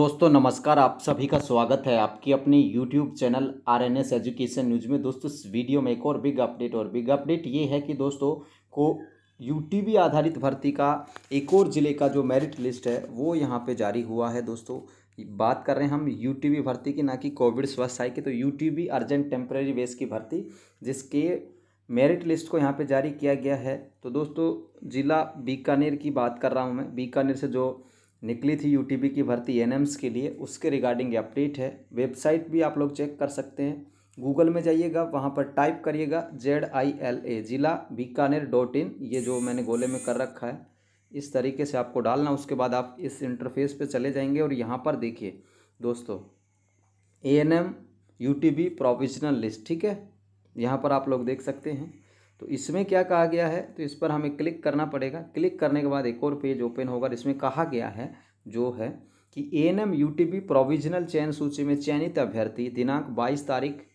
दोस्तों नमस्कार आप सभी का स्वागत है आपकी अपनी YouTube channel R N S education news में दोस्तों इस वीडियो में एक और बिग अपडेट और बिग अपडेट ये है कि दोस्तों को यूटीबी आधारित भर्ती का एक और ज़िले का जो मेरिट लिस्ट है वो यहाँ पे जारी हुआ है दोस्तों बात कर रहे हैं हम यूटीबी भर्ती की ना कि कोविड स्वास्थ्य की तो यूटीबी अर्जेंट टेम्प्रेरी बेस की भर्ती जिसके मेरिट लिस्ट को यहाँ पर जारी किया गया है तो दोस्तों ज़िला बीकानेर की बात कर रहा हूँ मैं बीकानेर से जो निकली थी यू की भर्ती एन के लिए उसके रिगार्डिंग अपडेट है वेबसाइट भी आप लोग चेक कर सकते हैं गूगल में जाइएगा वहाँ पर टाइप करिएगा जेड आई एल ए ज़िला बीकानेर डॉट इन ये जो मैंने गोले में कर रखा है इस तरीके से आपको डालना उसके बाद आप इस इंटरफेस पे चले जाएंगे और यहाँ पर देखिए दोस्तों A N M U T B provisional list ठीक है यहाँ पर आप लोग देख सकते हैं तो इसमें क्या कहा गया है तो इस पर हमें क्लिक करना पड़ेगा क्लिक करने के बाद एक और पेज ओपन होगा इसमें कहा गया है जो है कि A N M U T B provisional चयन सूची में चयनित अभ्यर्थी दिनांक बाईस तारीख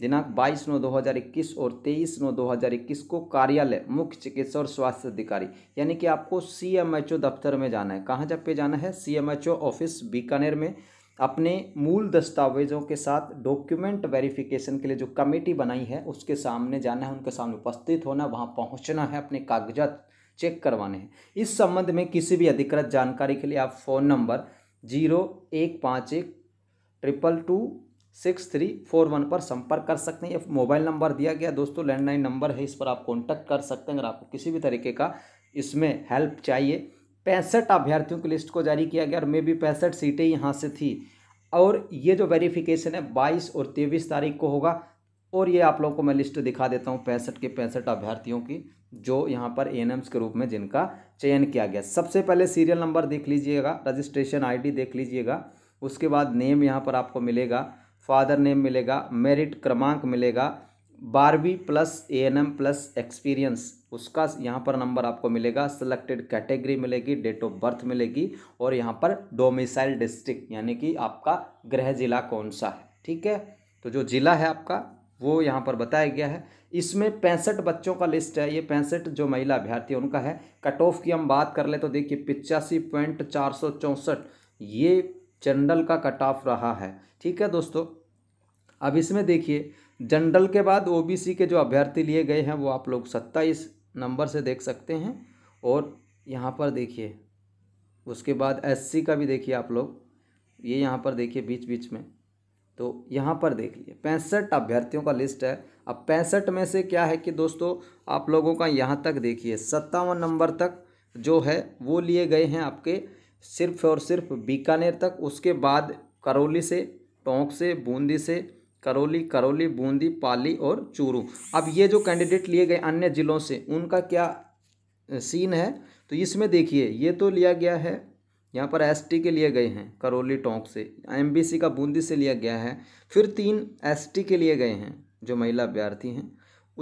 दिनांक 22 नौ 2021 और 23 नौ 2021 को कार्यालय मुख्य चिकित्सा और स्वास्थ्य अधिकारी यानी कि आपको सी एम एच ओ दफ्तर में जाना है कहाँ जब पे जाना है C M H O office Bikaner में अपने मूल दस्तावेज़ों के साथ डॉक्यूमेंट वेरिफिकेशन के लिए जो कमेटी बनाई है उसके सामने जाना है उनके सामने उपस्थित होना वहाँ पहुँचना है अपने कागजात चेक करवाने हैं इस संबंध में किसी भी अधिकृत जानकारी के लिए आप फ़ोन नंबर जीरो एक पाँच एक triple two six three four one पर संपर्क कर सकते हैं या मोबाइल नंबर दिया गया दोस्तों लैंडलाइन नंबर है इस पर आप कॉन्टैक्ट कर सकते हैं अगर आपको किसी भी तरीके का इसमें हेल्प चाहिए पैंसठ अभ्यर्थियों की लिस्ट को जारी किया गया और मे बी पैंसठ सीटें यहाँ से थी और ये जो वेरिफिकेशन है बाईस और तेईस तारीख को होगा और ये आप लोगों को मैं लिस्ट दिखा देता हूँ पैंसठ के पैंसठ अभ्यर्थियों की जो यहाँ पर एन के रूप में जिनका चयन किया गया सबसे पहले सीरियल नंबर देख लीजिएगा रजिस्ट्रेशन आईडी देख लीजिएगा उसके बाद नेम यहाँ पर आपको मिलेगा फादर नेम मिलेगा मेरिट क्रमांक मिलेगा बारहवीं plus A N M plus experience उसका यहाँ पर नंबर आपको मिलेगा सिलेक्टेड कैटेगरी मिलेगी डेट ऑफ बर्थ मिलेगी और यहाँ पर डोमिसाइल डिस्ट्रिक्ट यानी कि आपका गृह जिला कौन सा है ठीक है तो जो जिला है आपका वो यहाँ पर बताया गया है इसमें पैंसठ बच्चों का लिस्ट है ये पैंसठ जो महिला अभ्यर्थी उनका है कट ऑफ की हम बात कर ले तो देखिए पिचासी पॉइंट चार सौ चौंसठ ये जनरल का कट ऑफ रहा है ठीक है दोस्तों अब इसमें देखिए जनरल के बाद ओबीसी के जो अभ्यर्थी लिए गए हैं वो आप लोग सत्ताईस नंबर से देख सकते हैं और यहाँ पर देखिए उसके बाद एससी का भी देखिए आप लोग ये यहाँ पर देखिए बीच बीच में तो यहाँ पर देख लीजिए पैंसठ अभ्यर्थियों का लिस्ट है अब पैंसठ में से क्या है कि दोस्तों आप लोगों का यहाँ तक देखिए सत्तावन नंबर तक जो है वो लिए गए हैं आपके सिर्फ और सिर्फ बीकानेर तक उसके बाद करौली से टोंक से बूंदी से करौली करौली बूंदी पाली और चूरू अब ये जो कैंडिडेट लिए गए अन्य ज़िलों से उनका क्या सीन है तो इसमें देखिए ये तो लिया गया है यहाँ पर एसटी के लिए गए हैं करौली टोंक से एमबीसी का बूंदी से लिया गया है फिर तीन एसटी के लिए गए हैं जो महिला अभ्यर्थी हैं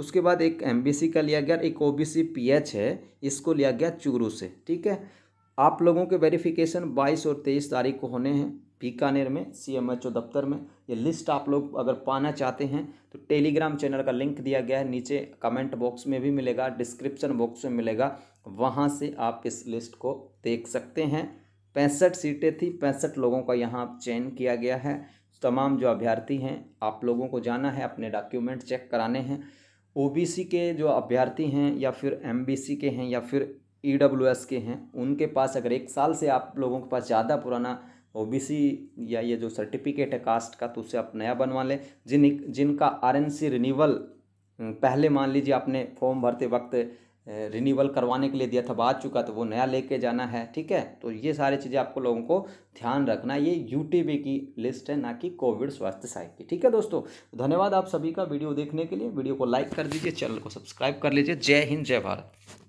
उसके बाद एक एमबीसी का लिया गया एक ओबीसी पीएच है इसको लिया गया चूरू से ठीक है आप लोगों के वेरिफिकेशन 22 और 23 तारीख को होने हैं बीकानेर में सी एम एच ओ दफ्तर में ये लिस्ट आप लोग अगर पाना चाहते हैं तो टेलीग्राम चैनल का लिंक दिया गया है नीचे कमेंट बॉक्स में भी मिलेगा डिस्क्रिप्शन बॉक्स में मिलेगा वहाँ से आप इस लिस्ट को देख सकते हैं पैंसठ सीटें थी पैंसठ लोगों का यहाँ चयन किया गया है तमाम जो अभ्यर्थी हैं आप लोगों को जाना है अपने डॉक्यूमेंट चेक कराने हैं ओबीसी के जो अभ्यर्थी हैं या फिर एमबीसी के हैं या फिर ईडब्ल्यूएस e के हैं उनके पास अगर एक साल से आप लोगों के पास ज़्यादा पुराना ओबीसी या ये जो सर्टिफिकेट है कास्ट का तो उससे आप नया बनवा लें जिन जिनका आरएनसी रिन्यूअल पहले मान लीजिए आपने फॉर्म भरते वक्त रिन्यूअल करवाने के लिए दिया था बात चुका तो वो नया लेके जाना है ठीक है तो ये सारी चीज़ें आपको लोगों को ध्यान रखना ये यू की लिस्ट है ना कि कोविड स्वास्थ्य सहायक की ठीक है दोस्तों तो धन्यवाद आप सभी का वीडियो देखने के लिए वीडियो को लाइक कर दीजिए चैनल को सब्सक्राइब कर लीजिए जय हिंद जय भारत